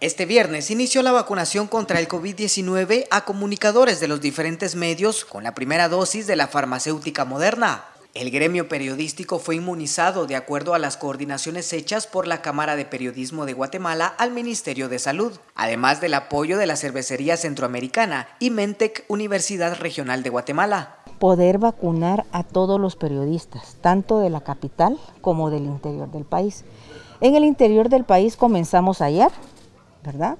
Este viernes inició la vacunación contra el COVID-19 a comunicadores de los diferentes medios con la primera dosis de la farmacéutica moderna. El gremio periodístico fue inmunizado de acuerdo a las coordinaciones hechas por la Cámara de Periodismo de Guatemala al Ministerio de Salud, además del apoyo de la Cervecería Centroamericana y Mentec Universidad Regional de Guatemala. Poder vacunar a todos los periodistas, tanto de la capital como del interior del país. En el interior del país comenzamos ayer ¿verdad?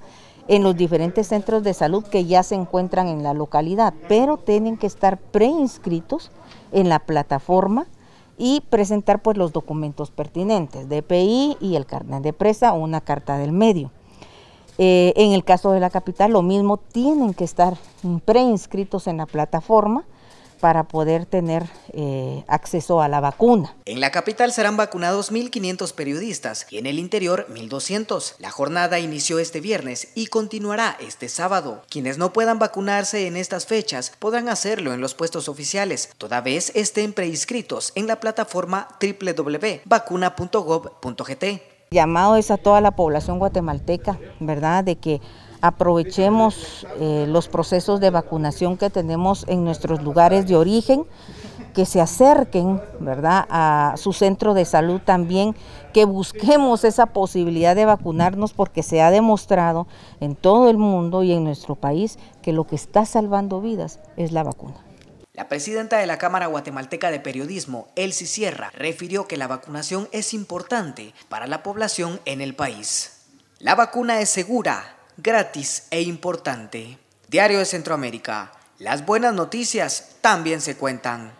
En los diferentes centros de salud que ya se encuentran en la localidad, pero tienen que estar preinscritos en la plataforma y presentar pues los documentos pertinentes, DPI y el carnet de presa o una carta del medio. Eh, en el caso de la capital, lo mismo, tienen que estar preinscritos en la plataforma para poder tener eh, acceso a la vacuna. En la capital serán vacunados 1.500 periodistas y en el interior 1.200. La jornada inició este viernes y continuará este sábado. Quienes no puedan vacunarse en estas fechas podrán hacerlo en los puestos oficiales, toda vez estén preinscritos en la plataforma www.vacuna.gov.gt. Llamado es a toda la población guatemalteca, ¿verdad? De que aprovechemos eh, los procesos de vacunación que tenemos en nuestros lugares de origen, que se acerquen ¿verdad? a su centro de salud también, que busquemos esa posibilidad de vacunarnos porque se ha demostrado en todo el mundo y en nuestro país que lo que está salvando vidas es la vacuna. La presidenta de la Cámara Guatemalteca de Periodismo, Elsie Sierra, refirió que la vacunación es importante para la población en el país. La vacuna es segura, gratis e importante. Diario de Centroamérica. Las buenas noticias también se cuentan.